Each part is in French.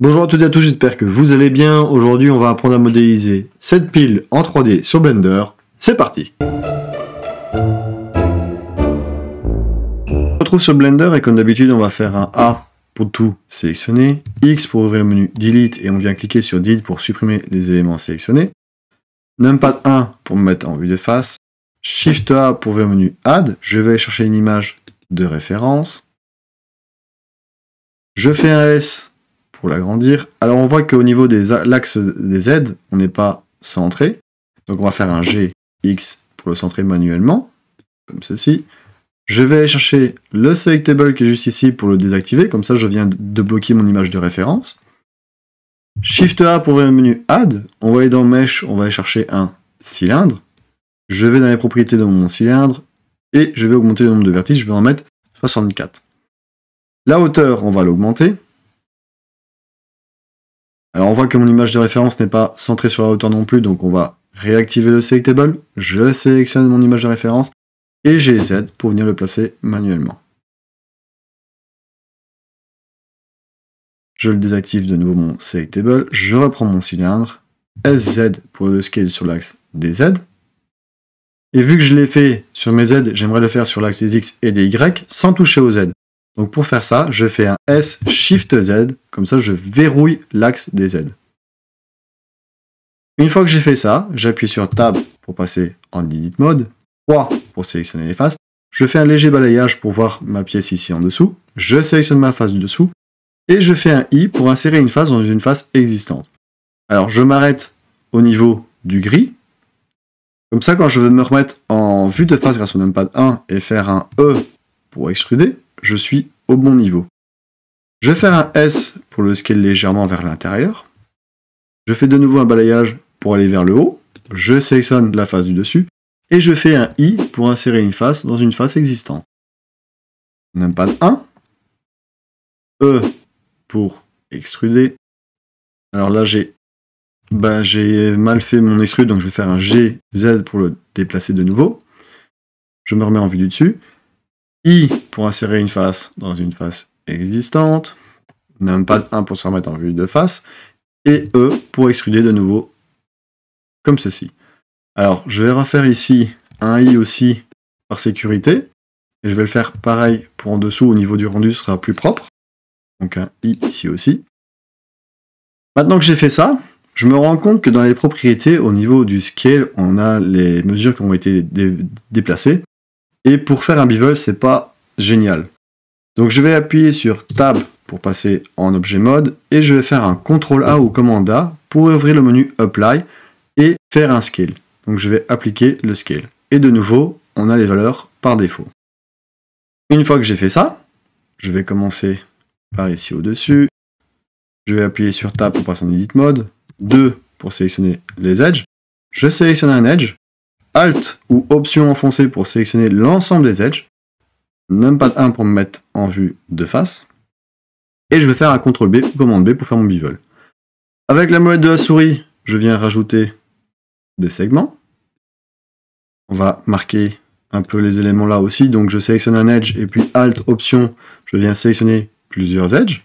Bonjour à toutes et à tous, j'espère que vous allez bien. Aujourd'hui, on va apprendre à modéliser cette pile en 3D sur Blender. C'est parti On se retrouve sur Blender et comme d'habitude, on va faire un A pour tout sélectionner, X pour ouvrir le menu Delete et on vient cliquer sur Delete pour supprimer les éléments sélectionnés, Numpad 1 pour me mettre en vue de face, Shift A pour ouvrir le menu Add, je vais chercher une image de référence, je fais un S l'agrandir. Alors on voit qu'au niveau des l'axe des Z, on n'est pas centré. Donc on va faire un G, X pour le centrer manuellement, comme ceci. Je vais chercher le selectable qui est juste ici pour le désactiver, comme ça je viens de bloquer mon image de référence. Shift A pour le menu Add, on va aller dans Mesh, on va aller chercher un cylindre. Je vais dans les propriétés de mon cylindre et je vais augmenter le nombre de vertices, je vais en mettre 64. La hauteur, on va l'augmenter. Alors on voit que mon image de référence n'est pas centrée sur la hauteur non plus, donc on va réactiver le selectable, je sélectionne mon image de référence, et j'ai Z pour venir le placer manuellement. Je le désactive de nouveau mon selectable, je reprends mon cylindre, SZ pour le scale sur l'axe des Z. Et vu que je l'ai fait sur mes Z, j'aimerais le faire sur l'axe des X et des Y sans toucher aux Z. Donc pour faire ça, je fais un S Shift Z, comme ça je verrouille l'axe des Z. Une fois que j'ai fait ça, j'appuie sur Tab pour passer en Edit Mode, 3 pour sélectionner les faces, je fais un léger balayage pour voir ma pièce ici en dessous, je sélectionne ma face du dessous, et je fais un I pour insérer une face dans une face existante. Alors je m'arrête au niveau du gris, comme ça quand je veux me remettre en vue de face grâce au numpad 1 et faire un E pour extruder, je suis au bon niveau. Je vais faire un S pour le scale légèrement vers l'intérieur. Je fais de nouveau un balayage pour aller vers le haut. Je sélectionne la face du dessus. Et je fais un I pour insérer une face dans une face existante. de 1. E pour extruder. Alors là, ben, j'ai mal fait mon extrude, donc je vais faire un GZ Z pour le déplacer de nouveau. Je me remets en vue du dessus i pour insérer une face dans une face existante, même pas 1 pour se remettre en vue de face, et e pour extruder de nouveau comme ceci. Alors, je vais refaire ici un i aussi par sécurité, et je vais le faire pareil pour en dessous, au niveau du rendu, sera plus propre. Donc un i ici aussi. Maintenant que j'ai fait ça, je me rends compte que dans les propriétés, au niveau du scale, on a les mesures qui ont été déplacées. Et pour faire un bevel, c'est pas génial. Donc je vais appuyer sur Tab pour passer en objet mode et je vais faire un CTRL A ou Command A pour ouvrir le menu Apply et faire un scale. Donc je vais appliquer le scale. Et de nouveau, on a les valeurs par défaut. Une fois que j'ai fait ça, je vais commencer par ici au-dessus. Je vais appuyer sur Tab pour passer en Edit Mode, 2 pour sélectionner les edges. Je sélectionne un edge Alt ou Option enfoncée pour sélectionner l'ensemble des edges. Numpad 1 pour me mettre en vue de face. Et je vais faire un CTRL B ou commande B pour faire mon bivol. Avec la molette de la souris, je viens rajouter des segments. On va marquer un peu les éléments là aussi. Donc je sélectionne un edge et puis Alt, Option, je viens sélectionner plusieurs edges.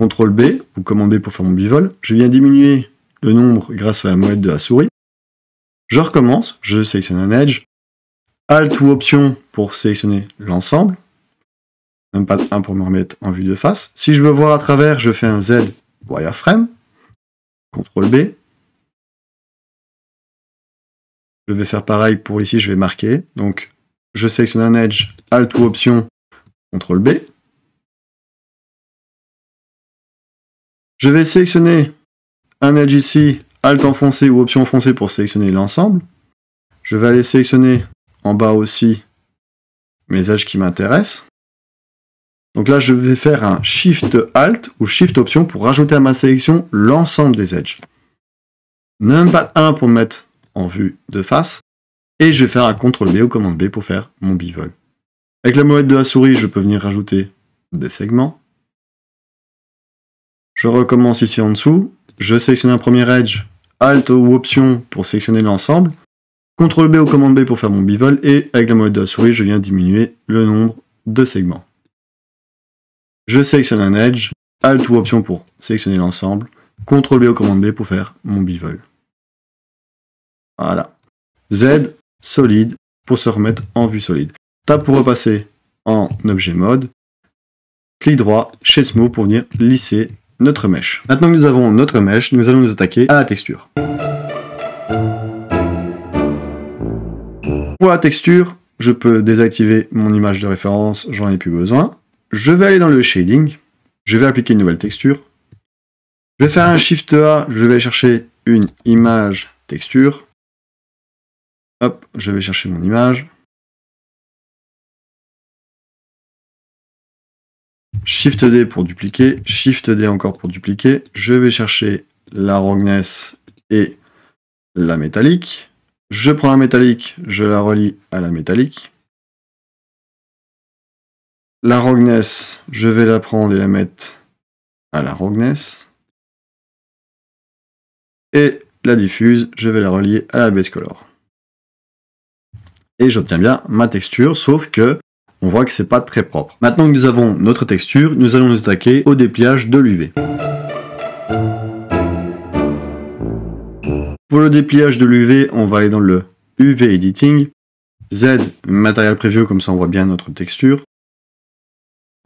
CTRL B ou commande B pour faire mon bivol. Je viens diminuer le nombre grâce à la molette de la souris. Je recommence, je sélectionne un edge, Alt ou Option pour sélectionner l'ensemble, même pas 1 pour me remettre en vue de face. Si je veux voir à travers, je fais un Z wireframe, CTRL B. Je vais faire pareil pour ici, je vais marquer. Donc je sélectionne un edge, Alt ou Option, CTRL B. Je vais sélectionner un edge ici, Alt enfoncé ou Option enfoncé pour sélectionner l'ensemble. Je vais aller sélectionner en bas aussi mes edges qui m'intéressent. Donc là, je vais faire un Shift Alt ou Shift Option pour rajouter à ma sélection l'ensemble des edges. Numpad 1 pour me mettre en vue de face. Et je vais faire un CTRL B ou commande B pour faire mon bivol. Avec la molette de la souris, je peux venir rajouter des segments. Je recommence ici en dessous. Je sélectionne un premier edge, Alt ou Option pour sélectionner l'ensemble. CTRL B ou commande B pour faire mon bivol et avec la molette de la souris, je viens diminuer le nombre de segments. Je sélectionne un edge, Alt ou Option pour sélectionner l'ensemble, CTRL B ou commande B pour faire mon bivol. Voilà. Z, solide, pour se remettre en vue solide. Tape pour repasser en objet mode. Clic droit, Shade pour venir lisser notre mèche. Maintenant que nous avons notre mèche, nous allons nous attaquer à la texture. Pour la texture, je peux désactiver mon image de référence, j'en ai plus besoin. Je vais aller dans le shading, je vais appliquer une nouvelle texture. Je vais faire un Shift A, je vais chercher une image texture. Hop, je vais chercher mon image. Shift D pour dupliquer, Shift D encore pour dupliquer. Je vais chercher la rogness et la métallique. Je prends la métallique, je la relie à la métallique. La rogness, je vais la prendre et la mettre à la rogness Et la diffuse, je vais la relier à la base color. Et j'obtiens bien ma texture, sauf que on voit que c'est pas très propre. Maintenant que nous avons notre texture, nous allons nous attaquer au dépliage de l'UV. Pour le dépliage de l'UV, on va aller dans le UV Editing, Z, matériel Preview, comme ça on voit bien notre texture.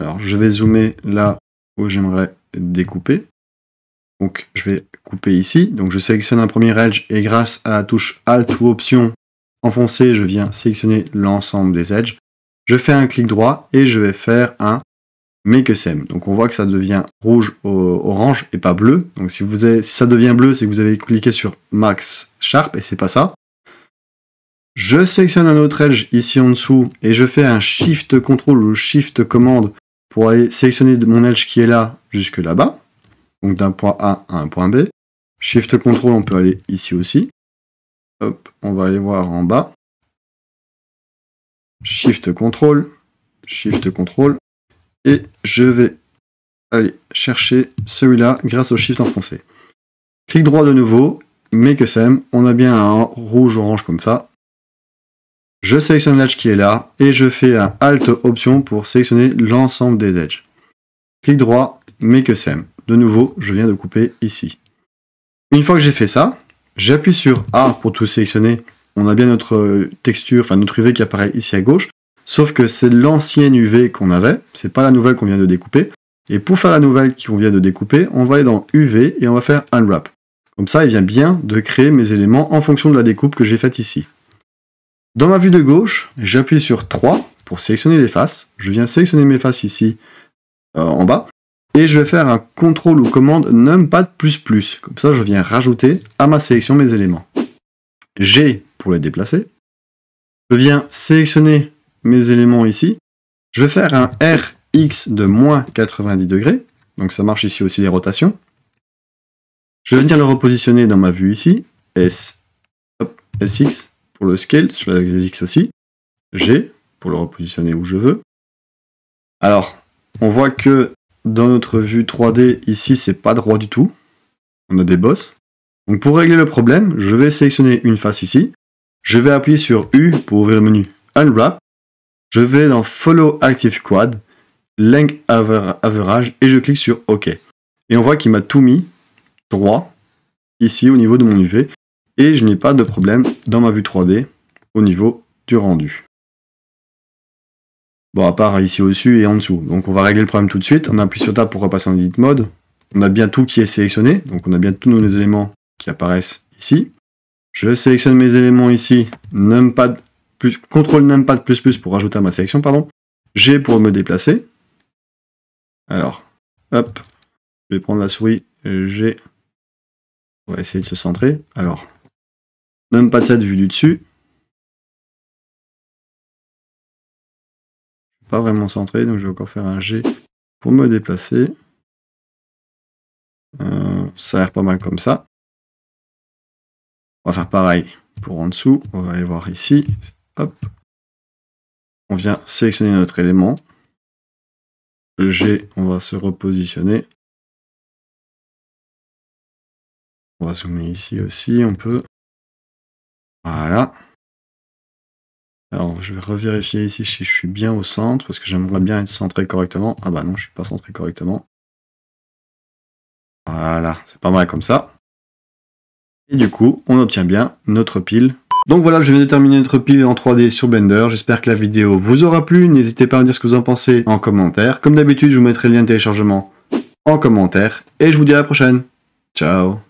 Alors je vais zoomer là où j'aimerais découper. Donc je vais couper ici. Donc je sélectionne un premier edge et grâce à la touche Alt ou Option enfoncée, je viens sélectionner l'ensemble des edges. Je fais un clic droit et je vais faire un Make que Donc on voit que ça devient rouge, orange et pas bleu. Donc si, vous ça devient bleu, c'est que vous avez cliqué sur max sharp et c'est pas ça. Je sélectionne un autre edge ici en dessous et je fais un shift contrôle ou shift commande pour aller sélectionner mon edge qui est là jusque là-bas. Donc d'un point A à un point B. Shift contrôle, on peut aller ici aussi. Hop, on va aller voir en bas. Shift ctrl Shift ctrl et je vais aller chercher celui-là grâce au Shift en français. Clic droit de nouveau, Make a Sem, on a bien un rouge-orange comme ça. Je sélectionne l'edge qui est là, et je fais un Alt Option pour sélectionner l'ensemble des edges. Clic droit, Make a Sem. De nouveau, je viens de couper ici. Une fois que j'ai fait ça, j'appuie sur A pour tout sélectionner on a bien notre euh, texture, enfin notre UV qui apparaît ici à gauche, sauf que c'est l'ancienne UV qu'on avait, c'est pas la nouvelle qu'on vient de découper. Et pour faire la nouvelle qu'on vient de découper, on va aller dans UV et on va faire Unwrap. Comme ça, il vient bien de créer mes éléments en fonction de la découpe que j'ai faite ici. Dans ma vue de gauche, j'appuie sur 3 pour sélectionner les faces. Je viens sélectionner mes faces ici euh, en bas. Et je vais faire un contrôle ou commande numpad++. Comme ça, je viens rajouter à ma sélection mes éléments. J'ai les déplacer. Je viens sélectionner mes éléments ici. Je vais faire un RX de moins 90 degrés. Donc ça marche ici aussi les rotations. Je vais venir le repositionner dans ma vue ici. S, hop, SX pour le scale sur l'axe des X aussi. G pour le repositionner où je veux. Alors, on voit que dans notre vue 3D, ici, c'est pas droit du tout. On a des bosses. Donc pour régler le problème, je vais sélectionner une face ici. Je vais appuyer sur U pour ouvrir le menu Unwrap. Je vais dans Follow Active Quad, Length Average et je clique sur OK. Et on voit qu'il m'a tout mis droit ici au niveau de mon UV et je n'ai pas de problème dans ma vue 3D au niveau du rendu. Bon, à part ici au-dessus et en dessous. Donc on va régler le problème tout de suite. On appuie sur Tab pour repasser en Edit Mode. On a bien tout qui est sélectionné, donc on a bien tous nos éléments qui apparaissent ici. Je sélectionne mes éléments ici, numpad plus, contrôle numpad plus plus pour rajouter à ma sélection, pardon. G pour me déplacer. Alors, hop, je vais prendre la souris G. On va essayer de se centrer. Alors, numpad 7 vu du dessus. Je suis Pas vraiment centré, donc je vais encore faire un G pour me déplacer. Euh, ça a l'air pas mal comme ça. On va faire pareil pour en dessous. On va aller voir ici. Hop. On vient sélectionner notre élément. Le G, on va se repositionner. On va zoomer ici aussi, on peut. Voilà. Alors, je vais revérifier ici si je suis bien au centre, parce que j'aimerais bien être centré correctement. Ah bah non, je ne suis pas centré correctement. Voilà, c'est pas mal comme ça. Et du coup, on obtient bien notre pile donc voilà, je vais déterminer notre pile en 3D sur Blender. J'espère que la vidéo vous aura plu. N'hésitez pas à me dire ce que vous en pensez en commentaire. Comme d'habitude, je vous mettrai le lien de téléchargement en commentaire. Et je vous dis à la prochaine. Ciao